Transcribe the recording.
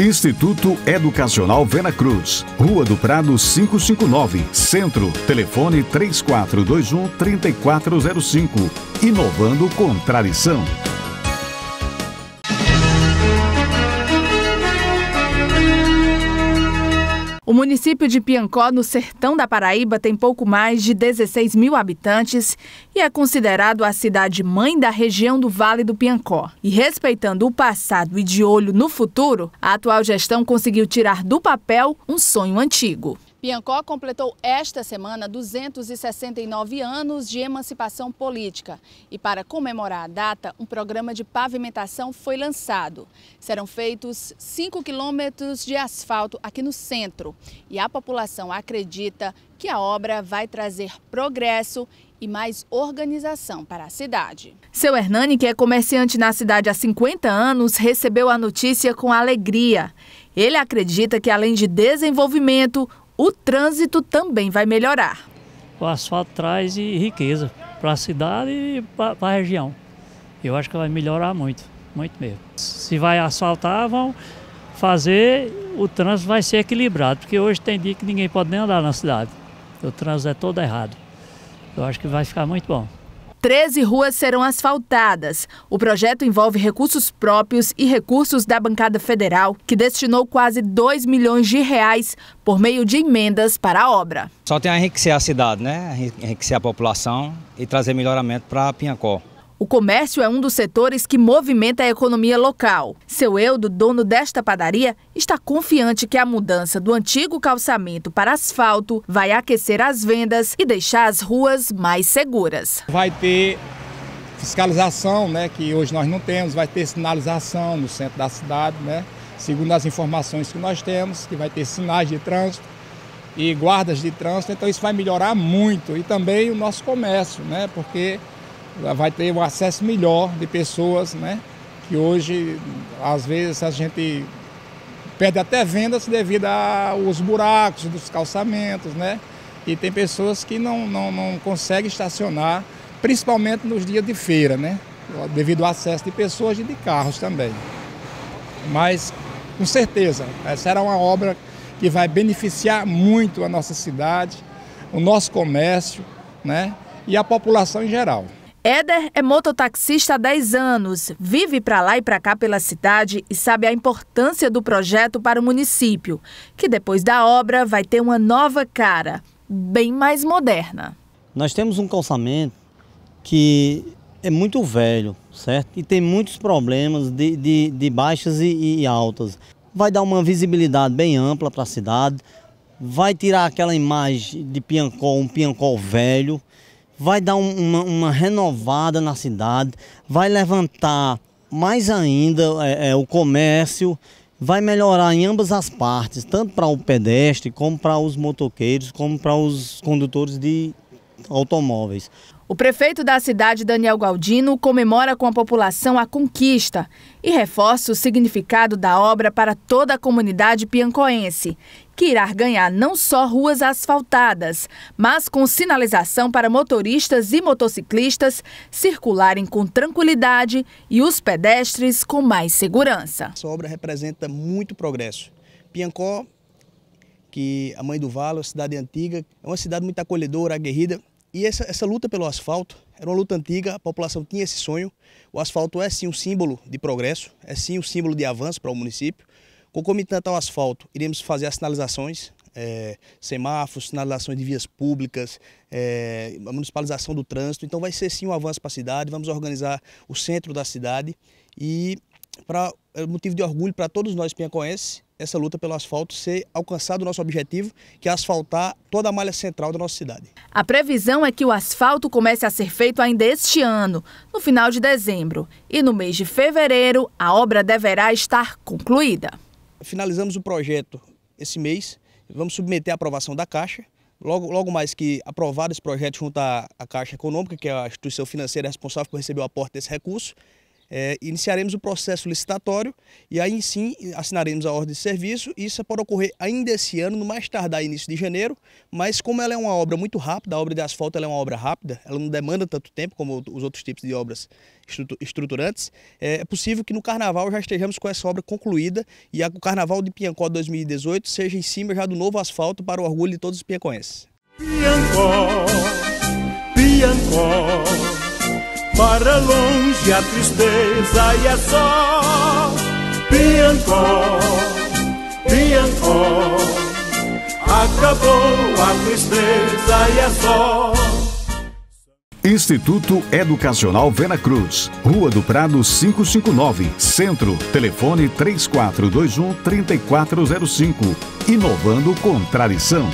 Instituto Educacional Vera Cruz, Rua do Prado 559, Centro, telefone 3421-3405. Inovando com tradição. O município de Piancó, no sertão da Paraíba, tem pouco mais de 16 mil habitantes e é considerado a cidade-mãe da região do Vale do Piancó. E respeitando o passado e de olho no futuro, a atual gestão conseguiu tirar do papel um sonho antigo. Piancó completou esta semana 269 anos de emancipação política e, para comemorar a data, um programa de pavimentação foi lançado. Serão feitos 5 quilômetros de asfalto aqui no centro e a população acredita que a obra vai trazer progresso e mais organização para a cidade. Seu Hernani, que é comerciante na cidade há 50 anos, recebeu a notícia com alegria. Ele acredita que, além de desenvolvimento, o trânsito também vai melhorar. O asfalto traz riqueza para a cidade e para a região. Eu acho que vai melhorar muito, muito mesmo. Se vai asfaltar, vão fazer, o trânsito vai ser equilibrado, porque hoje tem dia que ninguém pode nem andar na cidade. O trânsito é todo errado. Eu acho que vai ficar muito bom. 13 ruas serão asfaltadas. O projeto envolve recursos próprios e recursos da bancada federal, que destinou quase 2 milhões de reais por meio de emendas para a obra. Só tem a enriquecer a cidade, né? enriquecer a população e trazer melhoramento para Pinhacó. O comércio é um dos setores que movimenta a economia local. Seu Eudo, dono desta padaria, está confiante que a mudança do antigo calçamento para asfalto vai aquecer as vendas e deixar as ruas mais seguras. Vai ter fiscalização, né, que hoje nós não temos, vai ter sinalização no centro da cidade, né? Segundo as informações que nós temos, que vai ter sinais de trânsito e guardas de trânsito, então isso vai melhorar muito e também o nosso comércio, né? Porque vai ter um acesso melhor de pessoas, né? Que hoje, às vezes, a gente perde até vendas devido aos buracos dos calçamentos, né? E tem pessoas que não, não, não conseguem estacionar, principalmente nos dias de feira, né? Devido ao acesso de pessoas e de carros também. Mas, com certeza, essa era uma obra que vai beneficiar muito a nossa cidade, o nosso comércio, né? E a população em geral. Éder é mototaxista há 10 anos, vive para lá e para cá pela cidade e sabe a importância do projeto para o município, que depois da obra vai ter uma nova cara, bem mais moderna. Nós temos um calçamento que é muito velho, certo? E tem muitos problemas de, de, de baixas e, e altas. Vai dar uma visibilidade bem ampla para a cidade, vai tirar aquela imagem de Piancó, um Piancó velho, vai dar um, uma, uma, renovada na cidade, vai levantar mais ainda é, é, o comércio, vai melhorar em ambas as partes, tanto para o pedestre, como para os motoqueiros, como para os condutores de automóveis. O prefeito da cidade, Daniel Galdino, comemora com a população a conquista e reforça o significado da obra para toda a comunidade piancoense, que irá ganhar não só ruas asfaltadas, mas com sinalização para motoristas e motociclistas circularem com tranquilidade e os pedestres com mais segurança. Essa obra representa muito progresso. Piancó que a Mãe do Vale, uma cidade antiga, é uma cidade muito acolhedora, aguerrida. E essa, essa luta pelo asfalto era uma luta antiga, a população tinha esse sonho. O asfalto é sim um símbolo de progresso, é sim um símbolo de avanço para o município. Concomitante ao asfalto, iremos fazer as sinalizações, é, semáforos, sinalizações de vias públicas, é, a municipalização do trânsito. Então vai ser sim um avanço para a cidade, vamos organizar o centro da cidade. E para é motivo de orgulho para todos nós pinhacoenses, essa luta pelo asfalto ser alcançado o nosso objetivo, que é asfaltar toda a malha central da nossa cidade. A previsão é que o asfalto comece a ser feito ainda este ano, no final de dezembro. E no mês de fevereiro, a obra deverá estar concluída. Finalizamos o projeto esse mês, vamos submeter a aprovação da Caixa. Logo, logo mais que aprovado esse projeto junto à, à Caixa Econômica, que é a instituição financeira responsável por receber o aporte desse recurso, é, iniciaremos o processo licitatório e aí sim assinaremos a ordem de serviço. Isso pode ocorrer ainda esse ano, no mais tardar início de janeiro, mas como ela é uma obra muito rápida, a obra de asfalto é uma obra rápida, ela não demanda tanto tempo como os outros tipos de obras estruturantes, é, é possível que no Carnaval já estejamos com essa obra concluída e o Carnaval de Piancó 2018 seja em cima já do novo asfalto para o orgulho de todos os piancóenses. Piancó, Piancó. Para longe a tristeza e é só Piancó, Piancó Acabou a tristeza e é só Instituto Educacional Vera Cruz, Rua do Prado 559, Centro, telefone 3421-3405. Inovando com tradição.